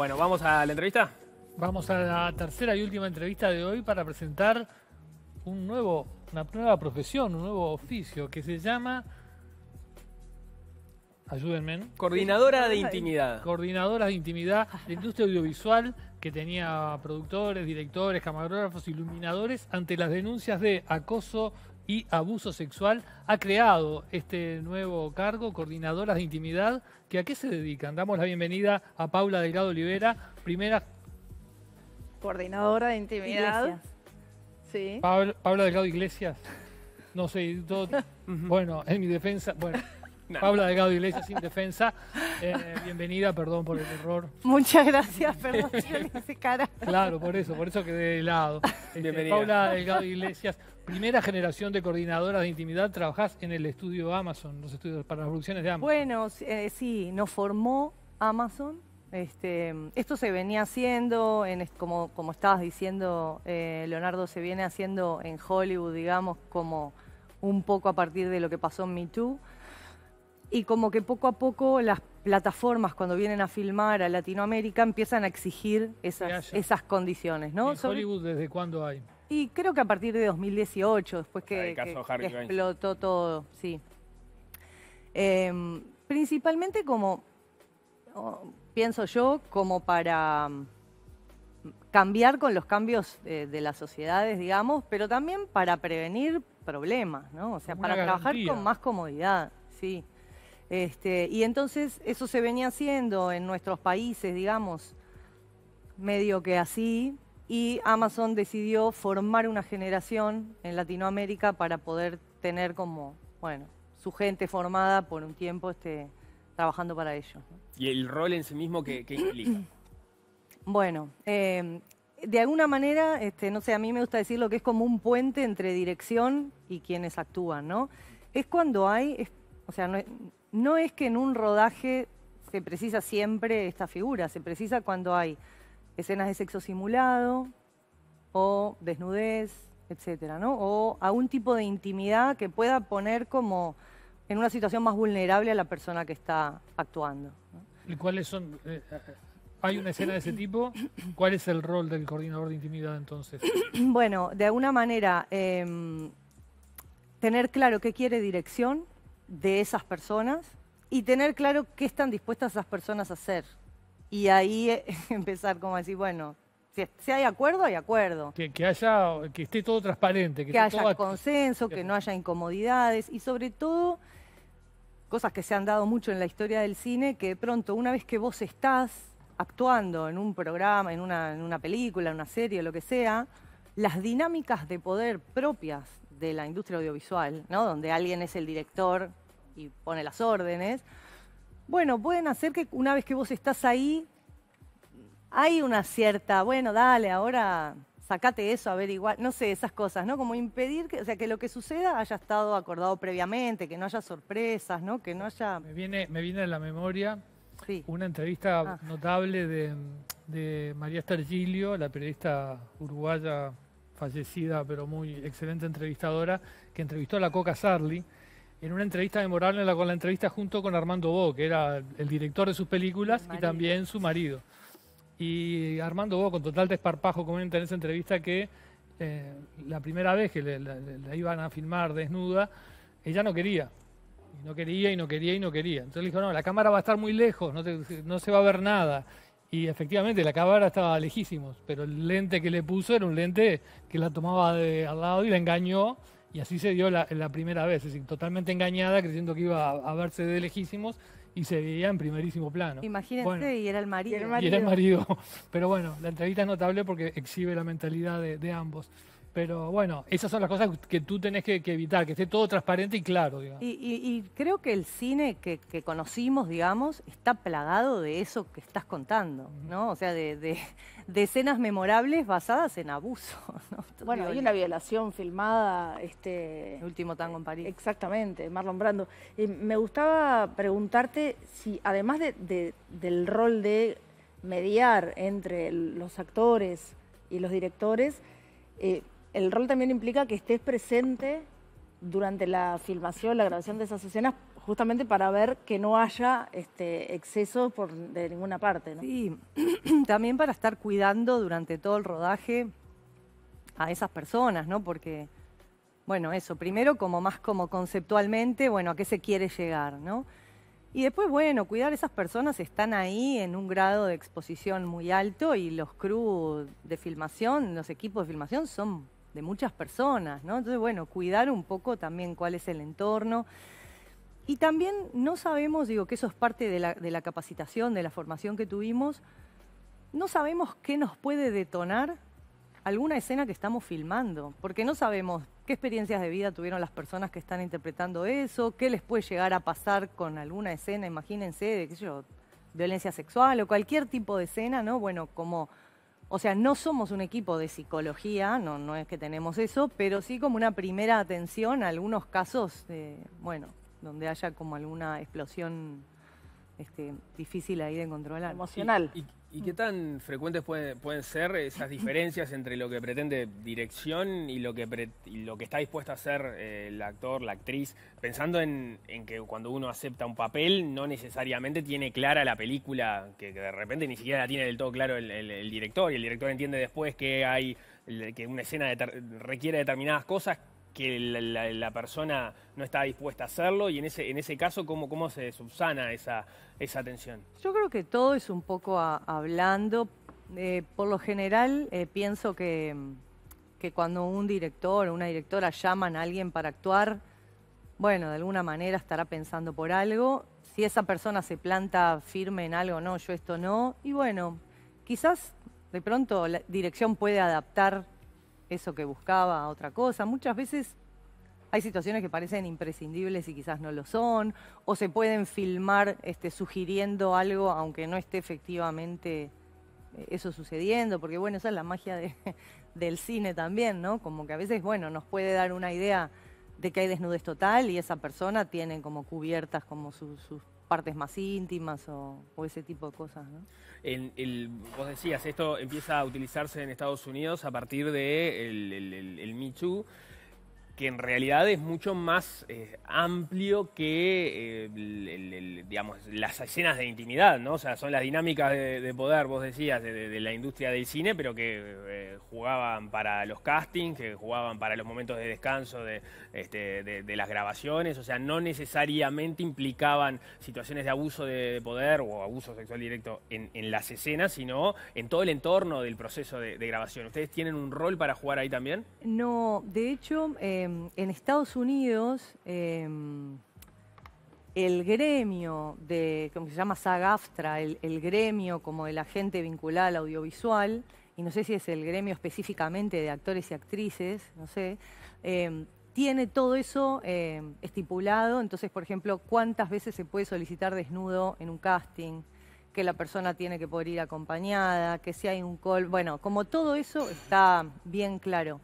Bueno, ¿vamos a la entrevista? Vamos a la tercera y última entrevista de hoy para presentar un nuevo, una nueva profesión, un nuevo oficio que se llama. Ayúdenme. Coordinadora de intimidad. Coordinadora de intimidad de industria audiovisual que tenía productores, directores, camarógrafos, iluminadores ante las denuncias de acoso y Abuso Sexual, ha creado este nuevo cargo, Coordinadoras de Intimidad, que a qué se dedican. Damos la bienvenida a Paula Delgado Olivera, primera... Coordinadora de Intimidad. Sí. Paula Delgado Iglesias. No sé, bueno, en mi defensa, bueno. Paula Delgado Iglesias sin defensa. Eh, bienvenida, perdón por el error. Muchas gracias, perdón, Claro, por eso, por eso quedé de lado. Este, Paula Delgado Iglesias, primera generación de coordinadoras de intimidad, trabajás en el estudio Amazon, los estudios para las producciones de Amazon. Bueno, sí, eh, nos formó Amazon. Este, esto se venía haciendo, en, como, estabas diciendo, eh, Leonardo, se viene haciendo en Hollywood, digamos, como un poco a partir de lo que pasó en Me Too. Y como que poco a poco las plataformas, cuando vienen a filmar a Latinoamérica, empiezan a exigir esas, condiciones, ¿no? Hollywood desde cuándo hay? Y creo que a partir de 2018, después que, explotó todo, sí. Em, principalmente como, pienso yo, como para mm, cambiar con los cambios de las sociedades, digamos, pero también para prevenir problemas, ¿no? O sea, para trabajar con más comodidad, sí. Este, y entonces eso se venía haciendo en nuestros países, digamos, medio que así, y Amazon decidió formar una generación en Latinoamérica para poder tener como, bueno, su gente formada por un tiempo este, trabajando para ellos. ¿Y el rol en sí mismo qué, implica? bueno, em, de alguna manera, este, no sé, a mí me gusta decir lo que es como un puente entre dirección y quienes actúan, ¿no? Es cuando hay, o sea, no es que en un rodaje se precisa siempre esta figura, se precisa cuando hay escenas de sexo simulado o desnudez, etcétera, ¿no? O a un tipo de intimidad que pueda poner como en una situación más vulnerable a la persona que está actuando. cuáles son? Eh, eh, ¿Hay una escena de ese tipo? ¿Cuál es el rol del coordinador de intimidad entonces? Bueno, de alguna manera, em, tener claro qué quiere dirección de esas personas y tener claro qué están dispuestas esas personas a hacer y ahí eh, empezar como decir, bueno, si, hay acuerdo, hay acuerdo. Que, haya, que esté todo transparente. Que, haya consenso, que no haya incomodidades y sobre todo cosas que se han dado mucho en la historia del cine, que pronto una vez que vos estás actuando en un programa, en una, en una película, en una serie, lo que sea, las dinámicas de poder propias de la industria audiovisual, ¿no? donde alguien es el director y pone las órdenes, bueno, pueden hacer que una vez que vos estás ahí, hay una cierta, bueno, dale, ahora sacate eso, averiguar, no sé, esas cosas, ¿no? Como impedir que, o sea, que lo que suceda haya estado acordado previamente, que no haya sorpresas, ¿no? Que no haya... Me viene, me viene a la memoria una entrevista ah. notable de, María Estergilio, la periodista uruguaya fallecida, pero muy excelente entrevistadora, que entrevistó a la Coca Sarli en una entrevista memorable en la, con la entrevista junto con Armando Bo, que era el director de sus películas y también su marido. Y Armando Bo, con total desparpajo, comenta en esa entrevista que eh, la primera vez que le, la, iban a filmar desnuda, ella no quería. Y no quería y no quería y no quería. Entonces le dijo, no, la cámara va a estar muy lejos, no, se va a ver nada. Y efectivamente, la cámara estaba lejísimos, pero el lente que le puso era un lente que la tomaba de al lado y la engañó y así se dio la, primera vez, es decir, totalmente engañada, creyendo que iba a, verse de lejísimos y se veía en primerísimo plano. Imagínense, y era el marido. Y, era el marido. Pero bueno, la entrevista es notable porque exhibe la mentalidad de ambos. Pero bueno, esas son las cosas que tú tenés que, evitar, que esté todo transparente y claro. Y, creo que el cine que, conocimos, digamos, está plagado de eso que estás contando, ¿no? O sea, de, escenas memorables basadas en abuso. Bueno, hay una violación filmada. Este, el último tango en París. Exactamente, Marlon Brando. me gustaba preguntarte si, además del rol de mediar entre los actores y los directores, eh, el rol también implica que estés presente durante la filmación, la grabación de esas escenas, justamente para ver que no haya este, exceso por, de ninguna parte. ¿no? Sí, también para estar cuidando durante todo el rodaje a esas personas, ¿no? Porque, bueno, eso, primero como más como conceptualmente, bueno, a qué se quiere llegar, ¿no? Y después, bueno, cuidar esas personas están ahí en un grado de exposición muy alto y los crew de filmación, los equipos de filmación son de muchas personas, ¿no? Entonces, bueno, cuidar un poco también cuál es el entorno. Y también no sabemos, digo que eso es parte de la, de la capacitación, de la formación que tuvimos, no sabemos qué nos puede detonar alguna escena que estamos filmando, porque no sabemos qué experiencias de vida tuvieron las personas que están interpretando eso, qué les puede llegar a pasar con alguna escena, imagínense, de qué sé yo, violencia sexual o cualquier tipo de escena, ¿no? Bueno, como o sea, no somos un equipo de psicología, no, no es que tenemos eso, pero sí como una primera atención a algunos casos, bueno, donde haya como alguna explosión este, difícil ahí de controlar. Emocional. ¿Y qué tan frecuentes pueden, ser esas diferencias entre lo que pretende dirección y lo que, lo que está dispuesto a hacer eh, el actor, la actriz? Pensando en, que cuando uno acepta un papel no necesariamente tiene clara la película, que, de repente ni siquiera la tiene del todo claro el, director y el director entiende después que hay que una escena requiere determinadas cosas que la, persona no está dispuesta a hacerlo y en ese, en ese caso, ¿cómo, se subsana esa, esa tensión? Yo creo que todo es un poco hablando. Eh, por lo general, eh, pienso que, que cuando un director o una directora llaman a alguien para actuar, bueno, de alguna manera estará pensando por algo. Si esa persona se planta firme en algo, no, yo esto no. Y bueno, quizás de pronto la dirección puede adaptar eso que buscaba otra cosa. Muchas veces hay situaciones que parecen imprescindibles y quizás no lo son, o se pueden filmar este, sugiriendo algo aunque no esté efectivamente eh, eso sucediendo, porque bueno, esa es la magia del cine también, ¿no? Como que a veces, bueno, nos puede dar una idea de que hay desnudez total y esa persona tiene como cubiertas como sus partes más íntimas o, ese tipo de cosas. ¿no? vos decías, esto empieza a utilizarse en Estados Unidos a partir del de el, el, Me Too, que en realidad es mucho más eh, amplio que eh, digamos, las escenas de intimidad, ¿no? O sea, son las dinámicas de, poder, vos decías, de, la industria del cine, pero que eh, jugaban para los castings, que jugaban para los momentos de descanso de, este, las grabaciones, o sea, no necesariamente implicaban situaciones de abuso de, poder o abuso sexual directo en, las escenas, sino en todo el entorno del proceso de, grabación. ¿Ustedes tienen un rol para jugar ahí también? No, de hecho... Em, en Estados Unidos, em, el gremio de, como se llama sag el, gremio como de la gente vinculada al audiovisual, y no sé si es el gremio específicamente de actores y actrices, no sé, em, tiene todo eso estipulado, entonces, por ejemplo, cuántas veces se puede solicitar desnudo en un casting, que la persona tiene que poder ir acompañada, que si hay un call, bueno, como todo eso está bien claro.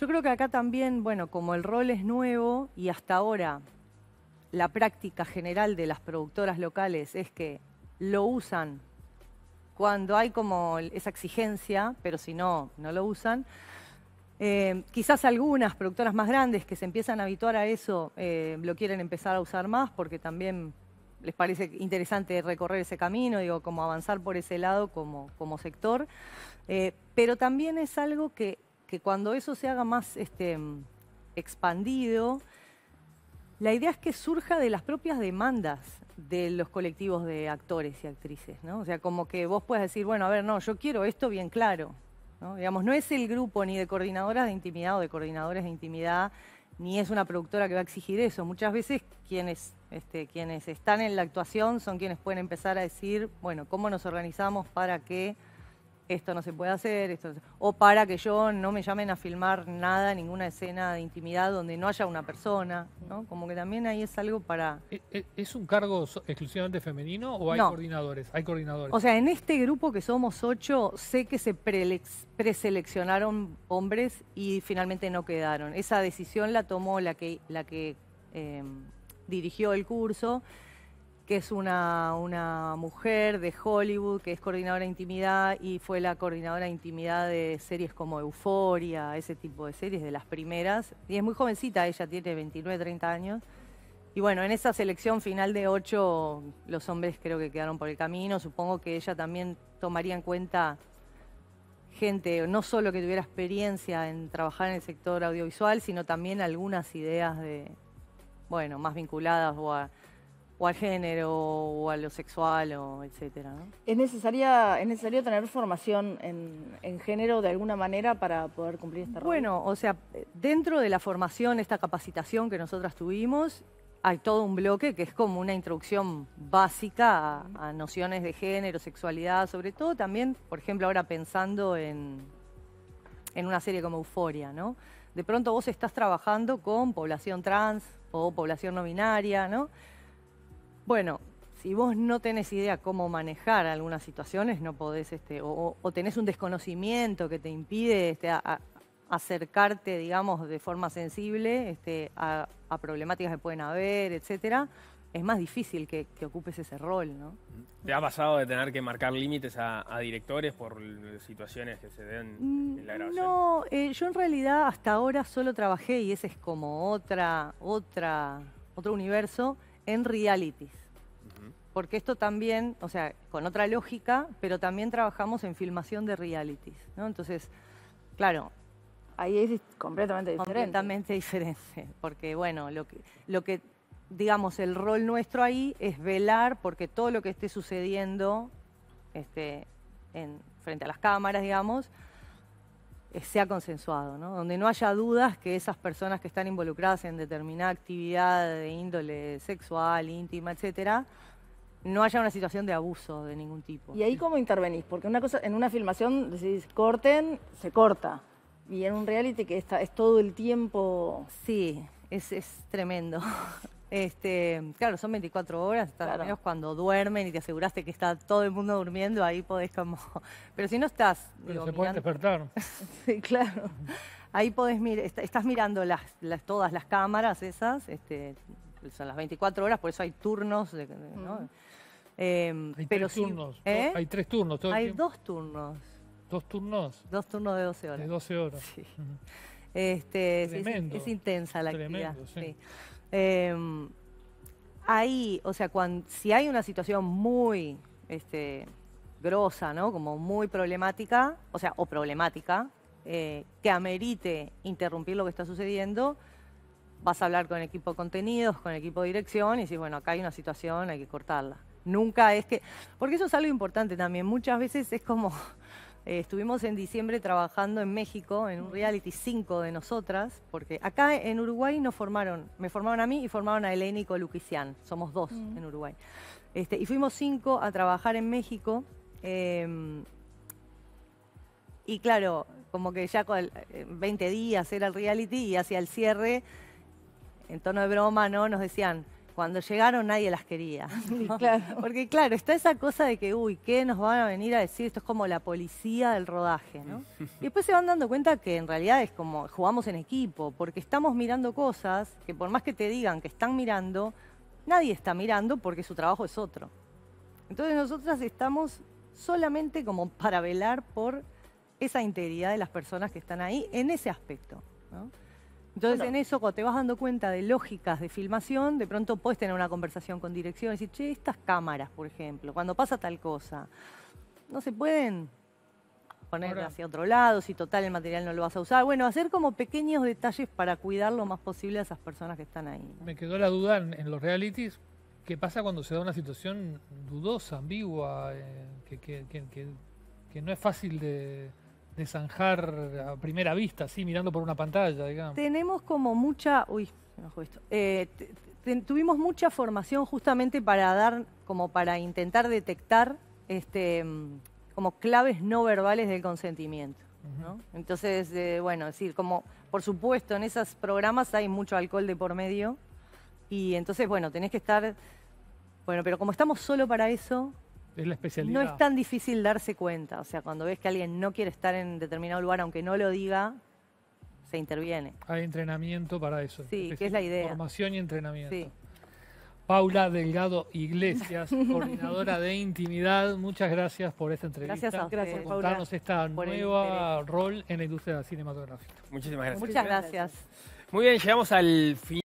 Yo creo que acá también, bueno, como el rol es nuevo y hasta ahora la práctica general de las productoras locales es que lo usan cuando hay como esa exigencia, pero si no, no lo usan. Eh, quizás algunas productoras más grandes que se empiezan a habituar a eso eh, lo quieren empezar a usar más porque también les parece interesante recorrer ese camino, digo, como avanzar por ese lado como, como sector. Eh, pero también es algo que que cuando eso se haga más este, expandido, la idea es que surja de las propias demandas de los colectivos de actores y actrices, ¿no? O sea, como que vos puedas decir, bueno, a ver, no, yo quiero esto bien claro, ¿no? Digamos, no es el grupo ni de coordinadoras de intimidad o de coordinadores de intimidad, ni es una productora que va a exigir eso. Muchas veces quienes, este, quienes están en la actuación son quienes pueden empezar a decir, bueno, ¿cómo nos organizamos para que esto no se puede hacer, esto, o para que yo no me llamen a filmar nada, ninguna escena de intimidad donde no haya una persona, ¿no? Como que también ahí es algo para... ¿E-, e-, ¿Es un cargo exclusivamente femenino o hay coordinadores? Hay coordinadores. O sea, en este grupo que somos ocho, sé que se preseleccionaron hombres y finalmente no quedaron. Esa decisión la tomó la que, la que em, dirigió el curso que es una, una mujer de Hollywood, que es coordinadora de intimidad y fue la coordinadora de intimidad de series como Euforia, ese tipo de series, de las primeras. Y es muy jovencita, ella tiene 29, 30 años. Y bueno, en esa selección final de ocho, los hombres creo que quedaron por el camino. Supongo que ella también tomaría en cuenta gente, no solo que tuviera experiencia en trabajar en el sector audiovisual, sino también algunas ideas de, bueno, más vinculadas o a o al género o a lo sexual o etcétera. ¿no? Es necesaria necesario tener formación en, género de alguna manera para poder cumplir esta Bueno, o sea, dentro de la formación, esta capacitación que nosotras tuvimos, hay todo un bloque que es como una introducción básica a, nociones de género, sexualidad, sobre todo también, por ejemplo, ahora pensando en, en una serie como Euforia, ¿no? De pronto vos estás trabajando con población trans o población no binaria, ¿no? Bueno, si vos no tenés idea cómo manejar algunas situaciones, no podés, este, o, tenés un desconocimiento que te impide este, acercarte, digamos, de forma sensible este, a, problemáticas que pueden haber, etcétera, es más difícil que, ocupes ese rol, ¿no? ¿Te ha pasado de tener que marcar límites a, directores por situaciones que se den mm, en la grabación? No, eh, yo en realidad hasta ahora solo trabajé, y ese es como otra, otra, otro universo, en realities. Porque esto también, o sea, con otra lógica, pero también trabajamos en filmación de realities, ¿no? Entonces, claro, Ahí es completamente diferente. Completamente diferente, porque bueno, lo que, lo que, digamos, el rol nuestro ahí es velar porque todo lo que esté sucediendo este, en, frente a las cámaras, digamos, eh, sea consensuado, ¿no? donde no haya dudas que esas personas que están involucradas en determinada actividad de índole sexual, íntima, etcétera, no haya una situación de abuso de ningún tipo. ¿Y ahí cómo intervenís? Porque una cosa, en una filmación decís corten, se corta. Y en un reality que está, es todo el tiempo. Sí, es, es tremendo. Este, claro, son 24 horas, al menos cuando duermen y te aseguraste que está todo el mundo durmiendo, ahí podés como... Pero si no estás... Pero se pueden despertar. sí, claro. Ahí podés mirar, estás mirando las, las, todas las cámaras esas, este, son las 24 horas, por eso hay turnos, hay, tres turnos, hay tres turnos. hay dos turnos. ¿Dos turnos? Dos turnos de 12 horas. De 12 horas. este, Es, intensa la actividad. Sí. Eh, em, ahí, o sea, cuando, si hay una situación muy este, grosa, ¿no? Como muy problemática, o sea, o problemática, eh, que amerite interrumpir lo que está sucediendo, vas a hablar con el equipo de contenidos, con el equipo de dirección y decís, bueno, acá hay una situación, hay que cortarla. Nunca es que... Porque eso es algo importante también. Muchas veces es como... Eh, estuvimos en diciembre trabajando en México en un reality cinco de nosotras, porque acá en Uruguay nos formaron, me formaron a mí y formaron a Eleni Coluquicián, somos dos mm. en Uruguay. Este, y fuimos cinco a trabajar en México. Em, y claro, como que ya con eh, 20 días era el reality y hacia el cierre, en tono de broma, Nos decían, cuando llegaron nadie las quería. Porque claro, está esa cosa de que, uy, ¿qué nos van a venir a decir? Esto es como la policía del rodaje, ¿no? Y después se van dando cuenta que en realidad es como jugamos en equipo, porque estamos mirando cosas que por más que te digan que están mirando, nadie está mirando porque su trabajo es otro. Entonces nosotras estamos solamente como para velar por esa integridad de las personas que están ahí en ese aspecto, ¿no? Entonces, en eso, cuando te vas dando cuenta de lógicas de filmación, de pronto puedes tener una conversación con dirección y decir, che, estas cámaras, por ejemplo, cuando pasa tal cosa, no se pueden poner hacia otro lado, si total el material no lo vas a usar. Bueno, hacer como pequeños detalles para cuidar lo más posible a esas personas que están ahí. Me quedó la duda en, los realities, ¿qué pasa cuando se da una situación dudosa, ambigua, eh, que no es fácil de de zanjar a primera vista, así mirando por una pantalla, digamos. Tenemos como mucha, uy, esto. Eh, tuvimos mucha formación justamente para dar, como para intentar detectar, este, mm, como claves no verbales del consentimiento. Entonces, eh, bueno, es decir, como por supuesto en esos programas hay mucho alcohol de por medio y entonces, bueno, tenés que estar, bueno, pero como estamos solo para eso, no es tan difícil darse cuenta. O sea, cuando ves que alguien no quiere estar en determinado lugar, aunque no lo diga, se interviene. Hay entrenamiento para eso. Sí, que es la idea. Formación y entrenamiento. Paula Delgado Iglesias, coordinadora de intimidad, muchas gracias por esta entrevista. Gracias por contarnos esta nueva rol en la industria cinematográfica. Muchísimas gracias. Muchas gracias. Muy bien, llegamos al final.